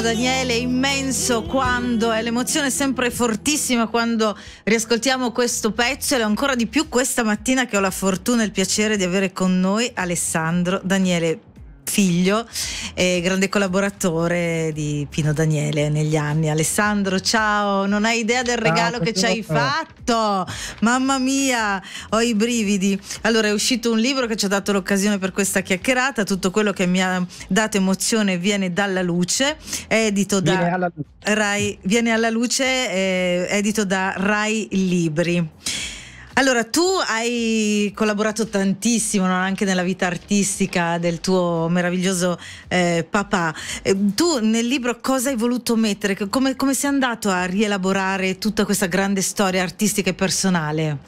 Valentino Daniele, immenso quando eh, è l'emozione sempre fortissima quando riascoltiamo questo pezzo e ancora di più questa mattina che ho la fortuna e il piacere di avere con noi Alessandro Daniele figlio e grande collaboratore di Pino Daniele negli anni. Alessandro, ciao, non hai idea del regalo ah, che ci hai fatto. Mamma mia, ho i brividi. Allora è uscito un libro che ci ha dato l'occasione per questa chiacchierata, tutto quello che mi ha dato emozione viene dalla luce, edito da viene alla luce, Rai, viene alla luce, eh, edito da Rai Libri. Allora, tu hai collaborato tantissimo no? anche nella vita artistica del tuo meraviglioso eh, papà. Eh, tu nel libro cosa hai voluto mettere? Come, come sei andato a rielaborare tutta questa grande storia artistica e personale?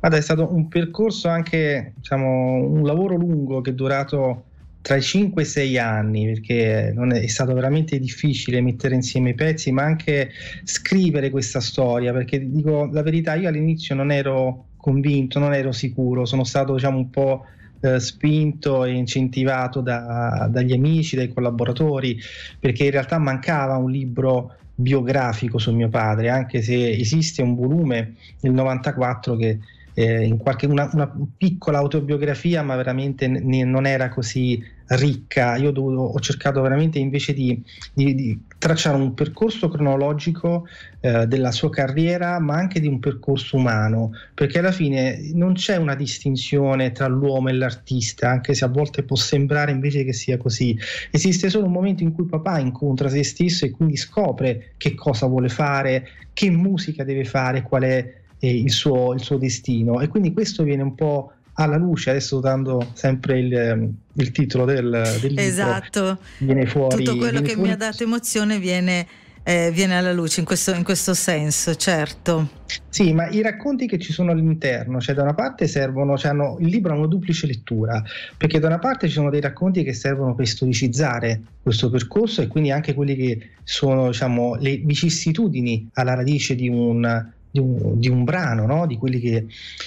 Guarda, è stato un percorso anche, diciamo, un lavoro lungo che è durato tra i 5 e i 6 anni, perché è, è, stato veramente difficile mettere insieme i pezzi, ma anche scrivere questa storia, perché dico la verità, io all'inizio non ero convinto, non ero sicuro, sono stato diciamo un po' eh, spinto e incentivato da, dagli amici, dai collaboratori, perché in realtà mancava un libro biografico su mio padre, anche se esiste un volume nel 94 che eh, qualche, una, una, piccola autobiografia, ma veramente ne, non era così ricca. Io ho, dovuto, ho cercato veramente invece di, di, di, tracciare un percorso cronologico eh, della sua carriera, ma anche di un percorso umano, perché alla fine non c'è una distinzione tra l'uomo e l'artista, anche se a volte può sembrare invece che sia così. Esiste solo un momento in cui papà incontra se stesso e quindi scopre che cosa vuole fare, che musica deve fare, qual è eh, il, suo, il, suo, destino. E quindi questo viene un po' alla luce, adesso dando sempre il, ehm, il titolo del, del libro. Esatto. Viene fuori, Tutto quello che fuori... mi ha dato emozione viene... Eh, viene alla luce in questo, in questo, senso, certo. Sì, ma i racconti che ci sono all'interno, cioè da una parte servono, cioè hanno, il libro ha una duplice lettura, perché da una parte ci sono dei racconti che servono per storicizzare questo percorso e quindi anche quelli che sono diciamo, le vicissitudini alla radice di un di un, di un brano, no? di quelli che,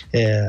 eh,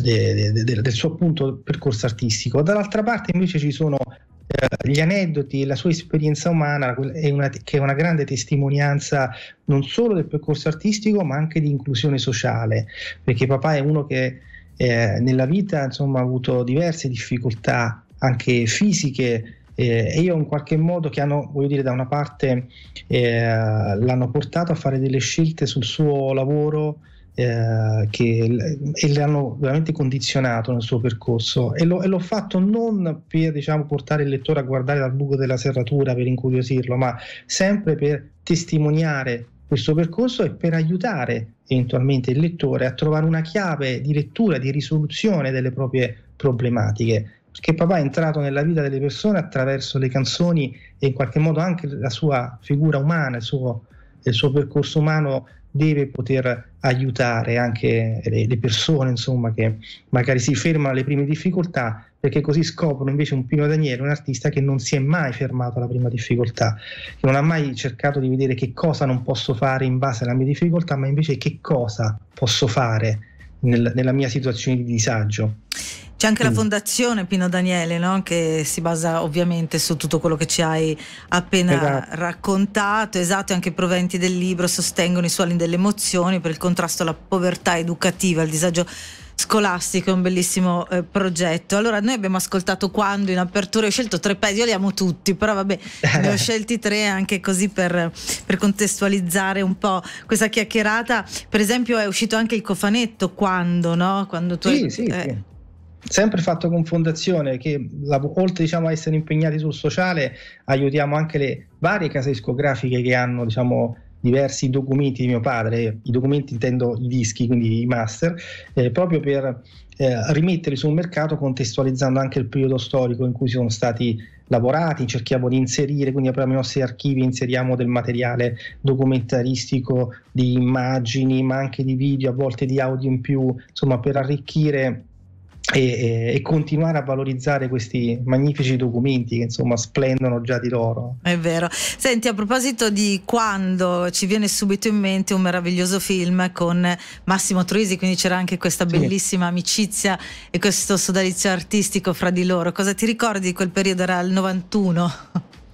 de, de, de, del suo appunto percorso artistico. Dall'altra parte invece ci sono eh, gli aneddoti e la sua esperienza umana è una, che è una grande testimonianza non solo del percorso artistico ma anche di inclusione sociale perché papà è uno che eh, nella vita insomma, ha avuto diverse difficoltà anche fisiche eh, io in qualche modo che hanno, voglio dire, da una parte eh, l'hanno portato a fare delle scelte sul suo lavoro eh, che, e le hanno veramente condizionato nel suo percorso e, lo, e l'ho fatto non per diciamo, portare il lettore a guardare dal buco della serratura per incuriosirlo, ma sempre per testimoniare questo percorso e per aiutare eventualmente il lettore a trovare una chiave di lettura, di risoluzione delle proprie problematiche perché papà è entrato nella vita delle persone attraverso le canzoni e in qualche modo anche la sua figura umana, il suo, il suo percorso umano deve poter aiutare anche le, persone insomma, che magari si fermano alle prime difficoltà perché così scoprono invece un Pino Daniele, un artista che non si è mai fermato alla prima difficoltà, che non ha mai cercato di vedere che cosa non posso fare in base alla mia difficoltà, ma invece che cosa posso fare nel, nella mia situazione di disagio. C'è anche la mm. fondazione Pino Daniele, no? che si basa ovviamente su tutto quello che ci hai appena esatto. raccontato, esatto, e anche i proventi del libro sostengono i suoli delle emozioni per il contrasto alla povertà educativa, al disagio scolastico, è un bellissimo eh, progetto. Allora, noi abbiamo ascoltato quando in apertura ho scelto tre pezzi, io li amo tutti, però vabbè, ne ho scelti tre anche così per, per, contestualizzare un po' questa chiacchierata. Per esempio è uscito anche il cofanetto quando, no? Quando tu... Sì, hai, sì, eh, sì sempre fatto con fondazione che la, oltre diciamo, a essere impegnati sul sociale aiutiamo anche le varie case discografiche che hanno diciamo, diversi documenti di mio padre, i documenti intendo i dischi, quindi i master, eh, proprio per eh, rimetterli sul mercato contestualizzando anche il periodo storico in cui sono stati lavorati, cerchiamo di inserire, quindi apriamo i nostri archivi, inseriamo del materiale documentaristico, di immagini, ma anche di video, a volte di audio in più, insomma per arricchire e, e, continuare a valorizzare questi magnifici documenti che insomma splendono già di loro. È vero. Senti, a proposito di quando ci viene subito in mente un meraviglioso film con Massimo Truisi, quindi c'era anche questa bellissima amicizia e questo sodalizio artistico fra di loro. Cosa ti ricordi di quel periodo? Era il 91?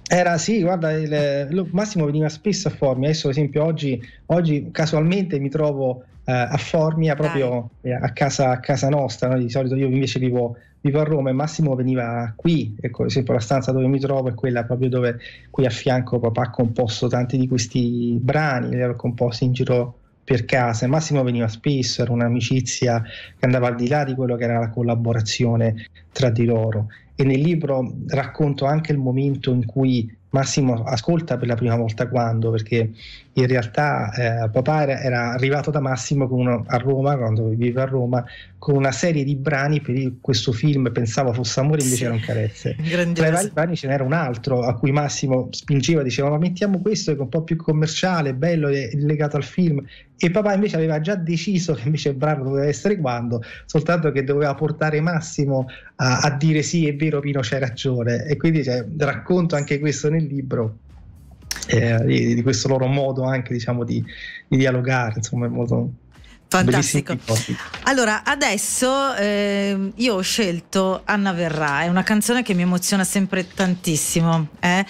Era sì, guarda, il, Massimo veniva spesso a Formia, adesso ad esempio oggi, oggi casualmente mi trovo eh, a Formia proprio eh, a, casa, a, casa, nostra, no? di solito io invece vivo, vivo, a Roma e Massimo veniva qui, ecco, ad esempio la stanza dove mi trovo è quella proprio dove qui a fianco papà ha composto tanti di questi brani, li avevo composti in giro per casa. Massimo veniva spesso, era un'amicizia che andava al di là di quello che era la collaborazione tra di loro e nel libro racconto anche il momento in cui Massimo ascolta per la prima volta quando, perché in realtà eh, papà era, era, arrivato da Massimo uno, a Roma, quando viveva a Roma, con una serie di brani per il, questo film, pensavo fosse amore, invece sì. erano carezze. Tra i vari brani ce n'era un altro a cui Massimo spingeva, diceva ma mettiamo questo che è un po' più commerciale, bello, è legato al film. E papà invece aveva già deciso che invece il brano doveva essere quando, soltanto che doveva portare Massimo a, a, dire sì è vero Pino c'hai ragione e quindi cioè, racconto anche questo nel libro eh, di, di, questo loro modo anche diciamo di, di dialogare insomma è molto Fantastico. Allora, adesso eh, io ho scelto Anna Verrà, è una canzone che mi emoziona sempre tantissimo. Eh?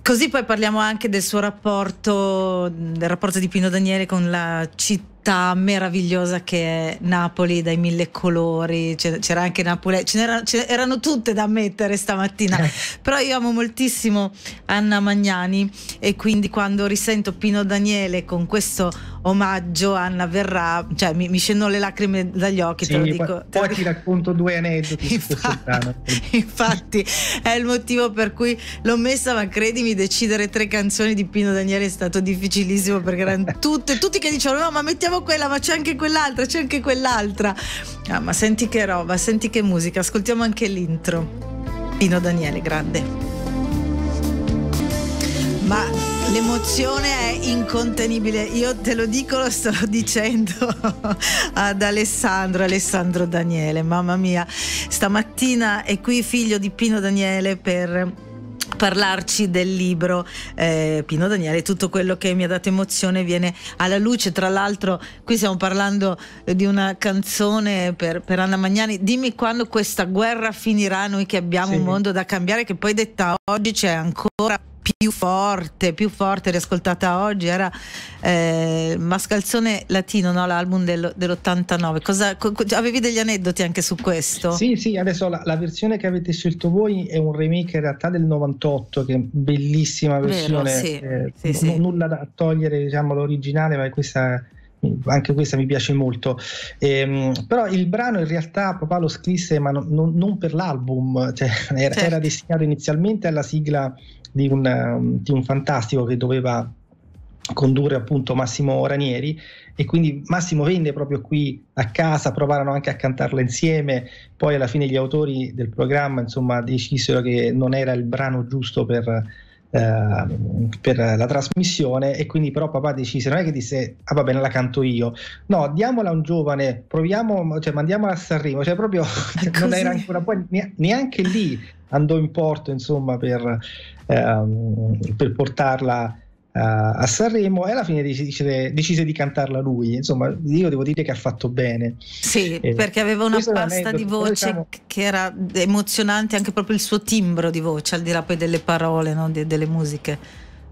Così poi parliamo anche del suo rapporto, del rapporto di Pino Daniele con la città città meravigliosa che è Napoli dai mille colori, c'era anche Napoli, ce n'erano tutte da mettere stamattina, eh. però io amo moltissimo Anna Magnani e quindi quando risento Pino Daniele con questo omaggio Anna verrà, cioè mi, mi scendono le lacrime dagli occhi, sì, te lo dico. Poi ti racconto due aneddoti. Infatti, infatti è il motivo per cui l'ho messa, ma credimi, decidere tre canzoni di Pino Daniele è stato difficilissimo perché erano tutte, tutti che dicevano no ma mettiamo volevo quella, ma c'è anche quell'altra, c'è anche quell'altra. Ah, ma senti che roba, senti che musica, ascoltiamo anche l'intro. Pino Daniele, grande. Ma l'emozione è incontenibile, io te lo dico, lo sto dicendo ad Alessandro, Alessandro Daniele, mamma mia, stamattina è qui figlio di Pino Daniele per parlarci del libro eh, Pino Daniele, tutto quello che mi ha dato emozione viene alla luce, tra l'altro qui stiamo parlando di una canzone per, per Anna Magnani, dimmi quando questa guerra finirà, noi che abbiamo sì. un mondo da cambiare, che poi detta oggi c'è ancora più forte, più forte riascoltata oggi era eh, Mascalzone Latino, no? l'album del, dell'89. Cosa, co, avevi degli aneddoti anche su questo? Sì, sì, adesso la, la, versione che avete scelto voi è un remake in realtà del 98, che è bellissima versione, Vero, sì, eh, sì, n- sì. nulla da togliere diciamo, l'originale, ma questa anche questa mi piace molto. Ehm, però il brano in realtà papà lo scrisse, ma non, non, non per l'album, cioè, era, certo. era, destinato inizialmente alla sigla di un, di un fantastico che doveva condurre appunto Massimo Ranieri e quindi Massimo venne proprio qui a casa, provarono anche a cantarla insieme, poi alla fine gli autori del programma insomma decisero che non era il brano giusto per, Ehm, per la trasmissione e quindi però papà decise non è che disse ah va bene la canto io no diamola a un giovane proviamo cioè mandiamola a Sanremo cioè proprio non era ancora poi neanche lì andò in porto insomma per, ehm, per portarla a Sanremo e alla fine decise, decise, di cantarla lui. Insomma, io devo dire che ha fatto bene. Sì, eh, perché aveva una pasta di voce diciamo... che era emozionante, anche proprio il suo timbro di voce, al di là poi delle parole, no? De delle musiche.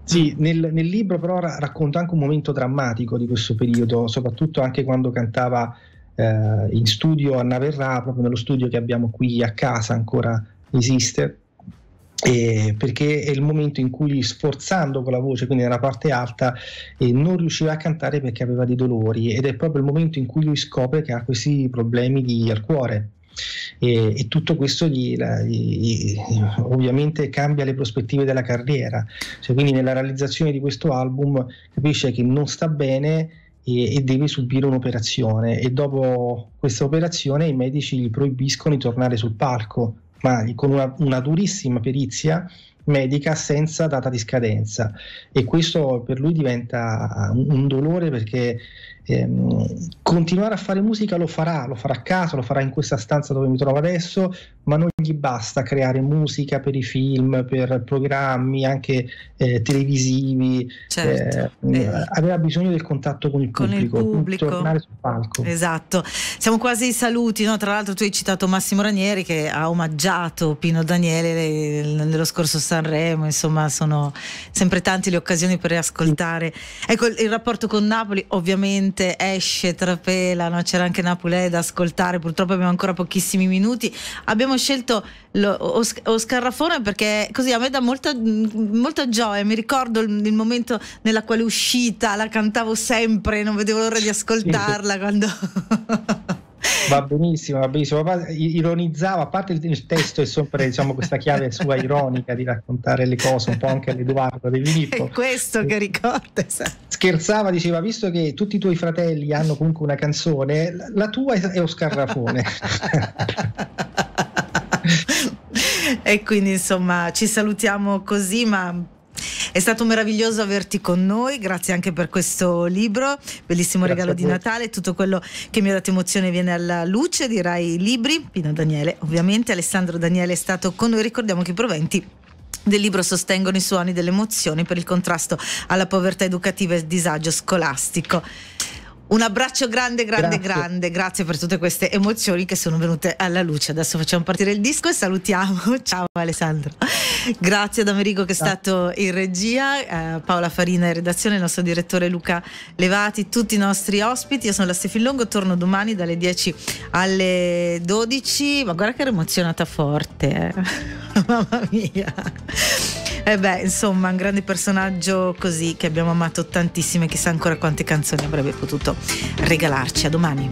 Sì, nel, nel libro però ra racconta anche un momento drammatico di questo periodo, soprattutto anche quando cantava eh, in studio a Naverra, proprio nello studio che abbiamo qui a casa ancora esiste, eh, perché è il momento in cui sforzando con la voce, quindi nella parte alta, eh, non riusciva a cantare perché aveva dei dolori ed è proprio il momento in cui lui scopre che ha questi problemi di, al cuore. E, e, tutto questo gli, la, gli, ovviamente cambia le prospettive della carriera. Cioè, quindi nella realizzazione di questo album capisce che non sta bene e, e deve subire un'operazione e dopo questa operazione i medici gli proibiscono di tornare sul palco mani con una, una durissima perizia medica senza data di scadenza e questo per lui diventa un dolore perché ehm, continuare a fare musica lo farà, lo farà a casa, lo farà in questa stanza dove mi trovo adesso, ma non gli basta creare musica per i film, per programmi anche eh, televisivi, certo. eh, eh. aveva bisogno del contatto con il con pubblico, il pubblico. tornare sul palco. Esatto, siamo quasi ai saluti, no? tra l'altro tu hai citato Massimo Ranieri che ha omaggiato Pino Daniele eh, nello scorso sabato Sanremo, insomma sono sempre tante le occasioni per riascoltare. Ecco, il rapporto con Napoli ovviamente esce, trapela, no? c'era anche Napoli da ascoltare, purtroppo abbiamo ancora pochissimi minuti. Abbiamo scelto lo, Oscar Raffone perché così a me dà molta, molta gioia, mi ricordo il, il, momento nella quale uscita, la cantavo sempre, non vedevo l'ora di ascoltarla quando... Va benissimo, va benissimo. Ironizzava, a parte il, testo e sopra diciamo, questa chiave sua ironica di raccontare le cose, un po' anche all'Edoardo De Filippo. È questo che ricorda. Esatto. Scherzava, diceva, visto che tutti i tuoi fratelli hanno comunque una canzone, la tua è Oscar Rafone. e quindi insomma ci salutiamo così, ma è stato meraviglioso averti con noi, grazie anche per questo libro, bellissimo grazie regalo di Natale, tutto quello che mi ha dato emozione viene alla luce direi Libri, Pino Daniele ovviamente, Alessandro Daniele è stato con noi, ricordiamo che i proventi del libro sostengono i suoni delle emozioni per il contrasto alla povertà educativa e disagio scolastico. Un abbraccio grande, grande, grazie. grande, grazie per tutte queste emozioni che sono venute alla luce. Adesso facciamo partire il disco e salutiamo. Ciao Alessandro. Grazie ad Amerigo che è stato in regia, eh, Paola Farina in redazione, il nostro direttore Luca Levati, tutti i nostri ospiti. Io sono la Longo, torno domani dalle 10 alle 12. Ma guarda che ero emozionata forte, eh. mamma mia. Eh beh, insomma, un grande personaggio così che abbiamo amato tantissimo e chissà ancora quante canzoni avrebbe potuto regalarci. A domani.